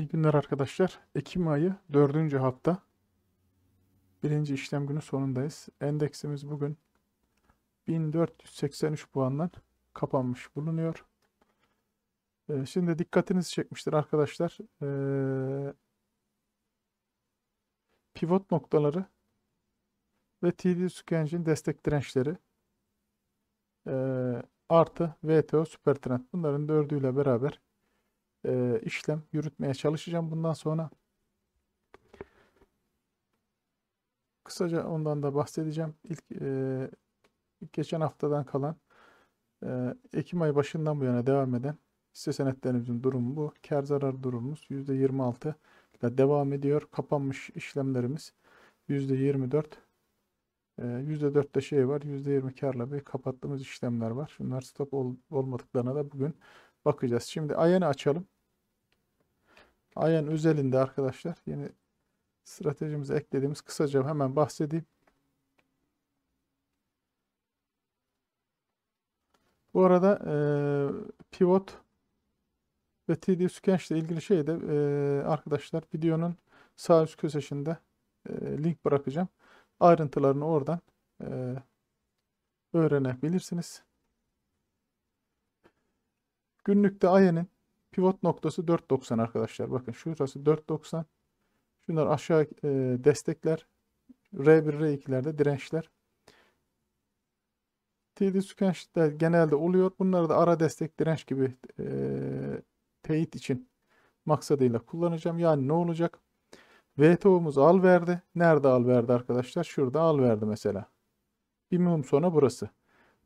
İyi günler arkadaşlar. Ekim ayı 4. hafta 1. işlem günü sonundayız. Endeksimiz bugün 1483 puandan kapanmış bulunuyor. Ee, şimdi dikkatinizi çekmiştir arkadaşlar. Ee, pivot noktaları ve TD Sükenç'in destek dirençleri ee, artı VTO Supertrend bunların dördüyle beraber e, işlem yürütmeye çalışacağım bundan sonra. Kısaca ondan da bahsedeceğim. İlk e, geçen haftadan kalan e, Ekim ayı başından bu yana devam eden hisse senetlerimizin durumu bu. Kar zarar durumumuz %26 ile devam ediyor. Kapanmış işlemlerimiz %24 de e, şey var. %20 karla bir kapattığımız işlemler var. Bunlar stop ol, olmadıklarına da bugün bakacağız. Şimdi ayını açalım. Ayen özelinde arkadaşlar yeni stratejimize eklediğimiz kısaca hemen bahsedeyim. Bu arada e, pivot ve TD Scanch ile ilgili şey de e, arkadaşlar videonun sağ üst köşesinde e, link bırakacağım. Ayrıntılarını oradan e, öğrenebilirsiniz. Günlükte AYE'nin Pivot noktası 4.90 arkadaşlar. Bakın şurası 4.90. Şunlar aşağı e, destekler. R1, R2'lerde dirençler. TD sükençler genelde oluyor. Bunları da ara destek direnç gibi e, teyit için maksadıyla kullanacağım. Yani ne olacak? VTO'muz al verdi. Nerede al verdi arkadaşlar? Şurada al verdi mesela. Bir mum sonra burası.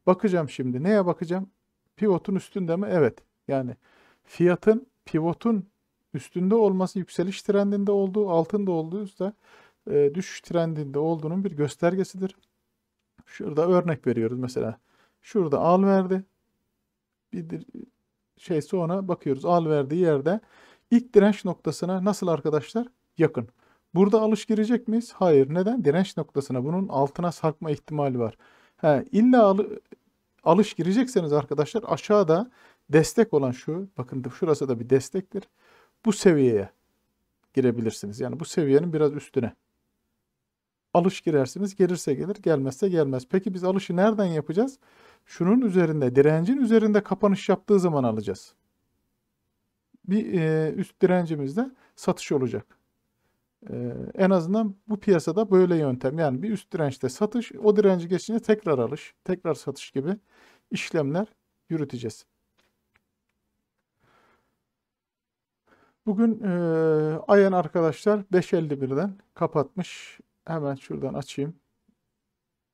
Bakacağım şimdi. Neye bakacağım? Pivotun üstünde mi? Evet. Yani fiyatın pivotun üstünde olması yükseliş trendinde olduğu, altında olduğu ise e, düşüş trendinde olduğunun bir göstergesidir. Şurada örnek veriyoruz mesela. Şurada al verdi. Bir şey sonra bakıyoruz al verdiği yerde ilk direnç noktasına nasıl arkadaşlar? Yakın. Burada alış girecek miyiz? Hayır. Neden? Direnç noktasına bunun altına sarkma ihtimali var. He, illa al alış girecekseniz arkadaşlar aşağıda Destek olan şu, bakın şurası da bir destektir. Bu seviyeye girebilirsiniz. Yani bu seviyenin biraz üstüne. Alış girersiniz, gelirse gelir, gelmezse gelmez. Peki biz alışı nereden yapacağız? Şunun üzerinde, direncin üzerinde kapanış yaptığı zaman alacağız. Bir e, üst direncimizde satış olacak. Ee, en azından bu piyasada böyle yöntem. Yani bir üst dirençte satış, o direnci geçince tekrar alış, tekrar satış gibi işlemler yürüteceğiz. Bugün e, ayen arkadaşlar 5.51'den kapatmış. Hemen şuradan açayım.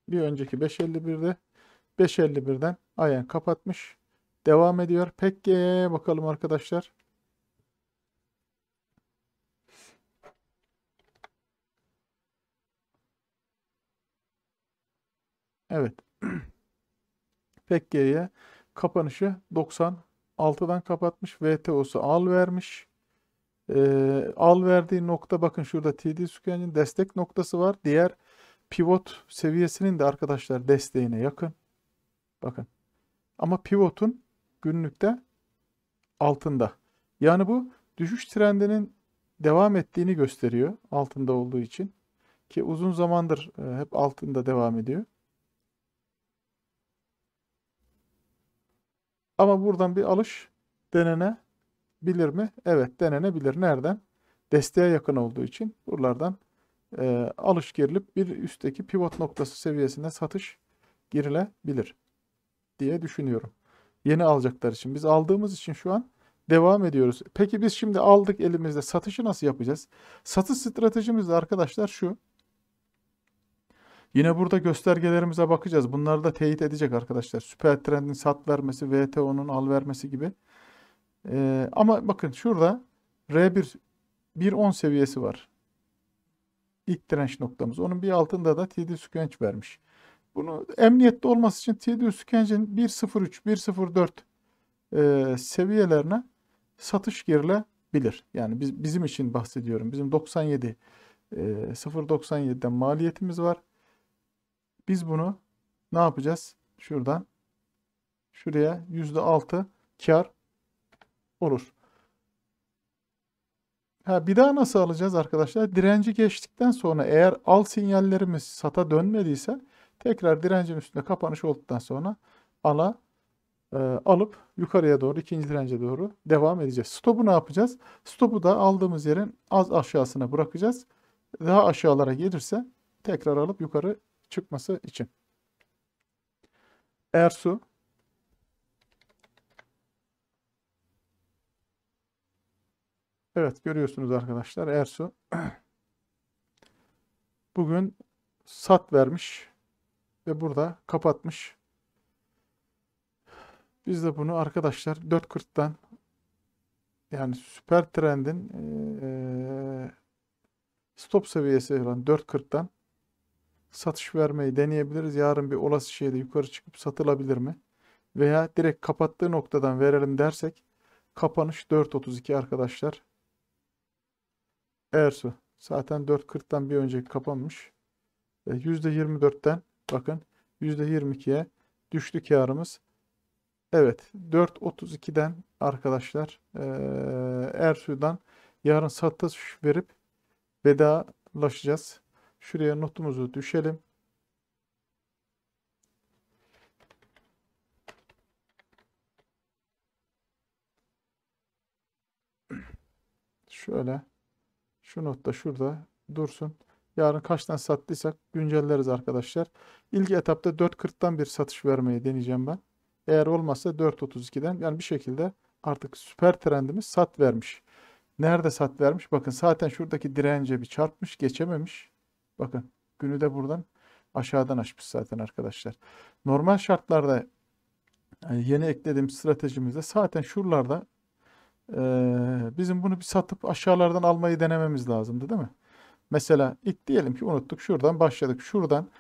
Bir önceki 5.51'de 5.51'den ayen kapatmış. Devam ediyor. Peki bakalım arkadaşlar. Evet. Pekke'ye kapanışı 96'dan kapatmış. VTO'su al vermiş. E, al verdiği nokta bakın şurada TD Süken'in destek noktası var. Diğer pivot seviyesinin de arkadaşlar desteğine yakın. Bakın. Ama pivotun günlükte altında. Yani bu düşüş trendinin devam ettiğini gösteriyor altında olduğu için. Ki uzun zamandır e, hep altında devam ediyor. Ama buradan bir alış denene Bilir mi? Evet denenebilir. Nereden? Desteğe yakın olduğu için buralardan e, alış girilip bir üstteki pivot noktası seviyesine satış girilebilir diye düşünüyorum. Yeni alacaklar için. Biz aldığımız için şu an devam ediyoruz. Peki biz şimdi aldık elimizde satışı nasıl yapacağız? Satış stratejimiz de arkadaşlar şu. Yine burada göstergelerimize bakacağız. Bunları da teyit edecek arkadaşlar. Süper trendin sat vermesi, VTO'nun al vermesi gibi. Ee, ama bakın şurada R1 1.10 seviyesi var. İlk direnç noktamız. Onun bir altında da TD Squench vermiş. Bunu emniyette olması için TD Squench'in 1.03, 1.04 e, seviyelerine satış girilebilir. Yani biz, bizim için bahsediyorum. Bizim 97 e, 0.97'den maliyetimiz var. Biz bunu ne yapacağız? Şuradan şuraya %6 kar olur. Ha, bir daha nasıl alacağız arkadaşlar? Direnci geçtikten sonra eğer al sinyallerimiz sata dönmediyse tekrar direncin üstünde kapanış olduktan sonra ala e, alıp yukarıya doğru ikinci dirence doğru devam edeceğiz. Stopu ne yapacağız? Stopu da aldığımız yerin az aşağısına bırakacağız. Daha aşağılara gelirse tekrar alıp yukarı çıkması için. Ersu Evet görüyorsunuz arkadaşlar Ersu bugün sat vermiş ve burada kapatmış. Biz de bunu arkadaşlar 4.40'tan yani süper trendin e, e, stop seviyesi olan 440'dan satış vermeyi deneyebiliriz. Yarın bir olası şeyde yukarı çıkıp satılabilir mi? Veya direkt kapattığı noktadan verelim dersek kapanış 4.32 arkadaşlar. Ersu. Zaten 4:40'dan bir önceki kapanmış. %24'ten e, bakın %22'ye düştü karımız. Evet 4.32'den arkadaşlar e, Ersu'dan yarın satış verip vedalaşacağız. Şuraya notumuzu düşelim. Şöyle. Şu notta şurada dursun. Yarın kaçtan sattıysak güncelleriz arkadaşlar. İlk etapta 440'dan bir satış vermeyi deneyeceğim ben. Eğer olmazsa 4.32'den yani bir şekilde artık süper trendimiz sat vermiş. Nerede sat vermiş? Bakın zaten şuradaki dirence bir çarpmış geçememiş. Bakın günü de buradan aşağıdan açmış zaten arkadaşlar. Normal şartlarda yani yeni eklediğim stratejimizde zaten şuralarda ee, bizim bunu bir satıp aşağılardan almayı denememiz lazımdı değil mi? Mesela ilk diyelim ki unuttuk. Şuradan başladık. Şuradan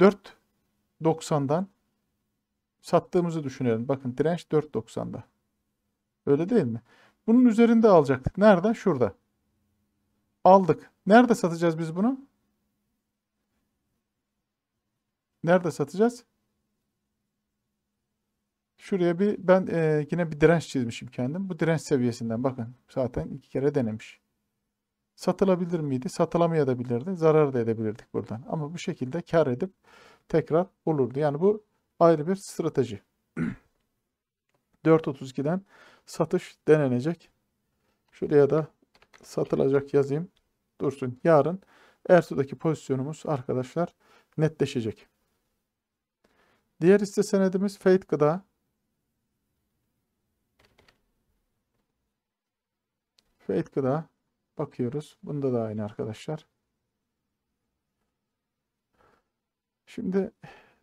4.90'dan sattığımızı düşünelim. Bakın direnç 4.90'da. Öyle değil mi? Bunun üzerinde alacaktık. Nerede? Şurada. Aldık. Nerede satacağız biz bunu? Nerede satacağız? Şuraya bir ben e, yine bir direnç çizmişim kendim. Bu direnç seviyesinden bakın zaten iki kere denemiş. Satılabilir miydi? Satılamayabilirdi. Zarar da edebilirdik buradan. Ama bu şekilde kar edip tekrar olurdu. Yani bu ayrı bir strateji. 4.32'den satış denenecek. Şuraya da satılacak yazayım. Dursun. Yarın Ersu'daki pozisyonumuz arkadaşlar netleşecek. Diğer hisse senedimiz Feit Gıda. Şu etkide bakıyoruz. Bunda da aynı arkadaşlar. Şimdi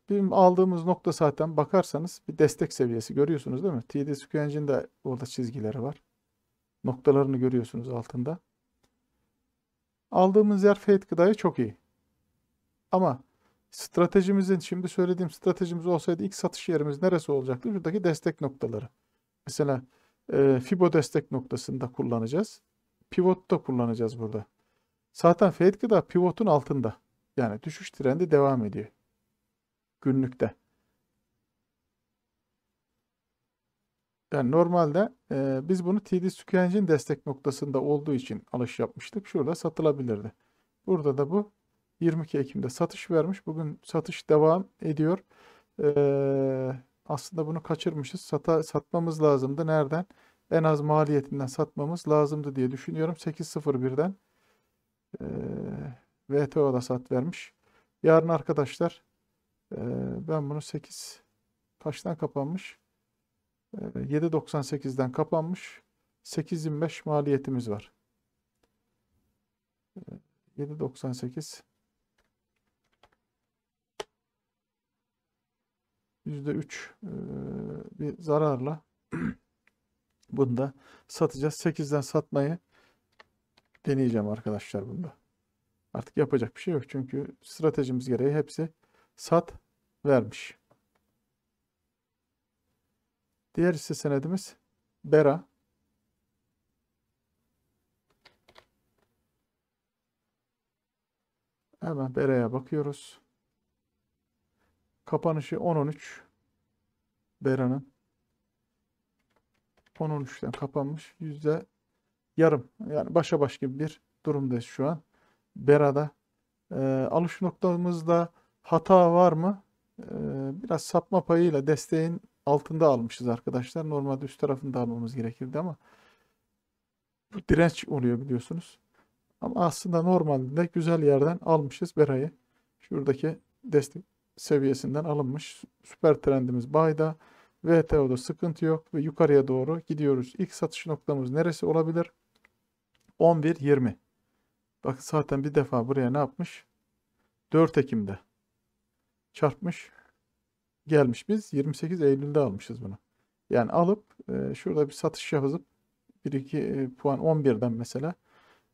bizim aldığımız nokta zaten bakarsanız bir destek seviyesi görüyorsunuz değil mi? TD Squenge'in de orada çizgileri var. Noktalarını görüyorsunuz altında. Aldığımız yer Fate gıdaya çok iyi. Ama stratejimizin, şimdi söylediğim stratejimiz olsaydı ilk satış yerimiz neresi olacaktı? Şuradaki destek noktaları. Mesela e, fibo destek noktasında kullanacağız. Pivot da kullanacağız burada. Zaten fiyat da pivotun altında. Yani düşüş trendi devam ediyor. Günlükte. Yani normalde e, biz bunu TD Square destek noktasında olduğu için alış yapmıştık. Şurada satılabilirdi. Burada da bu 22 Ekim'de satış vermiş. Bugün satış devam ediyor. Ee, aslında bunu kaçırmışız. Sata, satmamız lazımdı. Nereden? En az maliyetinden satmamız lazımdı diye düşünüyorum. 8.01'den e, VTO'da sat vermiş. Yarın arkadaşlar e, ben bunu 8 kaçtan kapanmış? E, 7.98'den kapanmış. 8.25 maliyetimiz var. 7.98 %3 e, bir zararla bunu da satacağız. 8'den satmayı deneyeceğim arkadaşlar bunda. Artık yapacak bir şey yok. Çünkü stratejimiz gereği hepsi sat vermiş. Diğer hisse senedimiz Bera. Hemen Bera'ya bakıyoruz. Kapanışı 10-13. Bera'nın. 10-13'ten kapanmış. Yüzde yarım. Yani başa baş gibi bir durumdayız şu an. Bera'da. E, alış noktamızda hata var mı? E, biraz sapma payıyla desteğin altında almışız arkadaşlar. Normalde üst tarafında almamız gerekirdi ama bu direnç oluyor biliyorsunuz. Ama aslında normalde güzel yerden almışız Bera'yı. Şuradaki destek seviyesinden alınmış. Süper trendimiz bayda. VTO'da sıkıntı yok ve yukarıya doğru gidiyoruz. İlk satış noktamız neresi olabilir? 11.20. Bakın zaten bir defa buraya ne yapmış? 4 Ekim'de çarpmış. Gelmiş biz 28 Eylül'de almışız bunu. Yani alıp e, şurada bir satış yazıp 1-2 e, puan 11'den mesela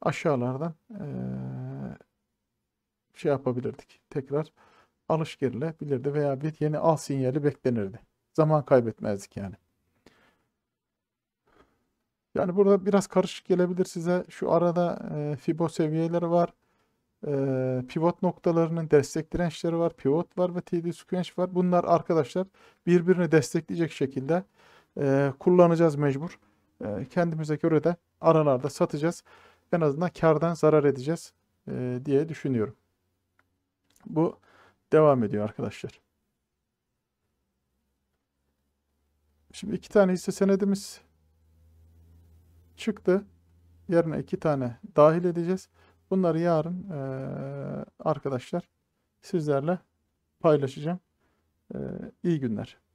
aşağılardan e, şey yapabilirdik. Tekrar alış gerilebilirdi veya bir yeni al sinyali beklenirdi. Zaman kaybetmezdik yani. Yani burada biraz karışık gelebilir size. Şu arada e, fibo seviyeleri var. E, pivot noktalarının destek dirençleri var. Pivot var ve TD squench var. Bunlar arkadaşlar birbirini destekleyecek şekilde e, kullanacağız mecbur. E, kendimize göre de aralarda satacağız. En azından kardan zarar edeceğiz e, diye düşünüyorum. Bu devam ediyor arkadaşlar. Şimdi iki tane hisse senedimiz çıktı. Yerine iki tane dahil edeceğiz. Bunları yarın e, arkadaşlar sizlerle paylaşacağım. E, iyi günler.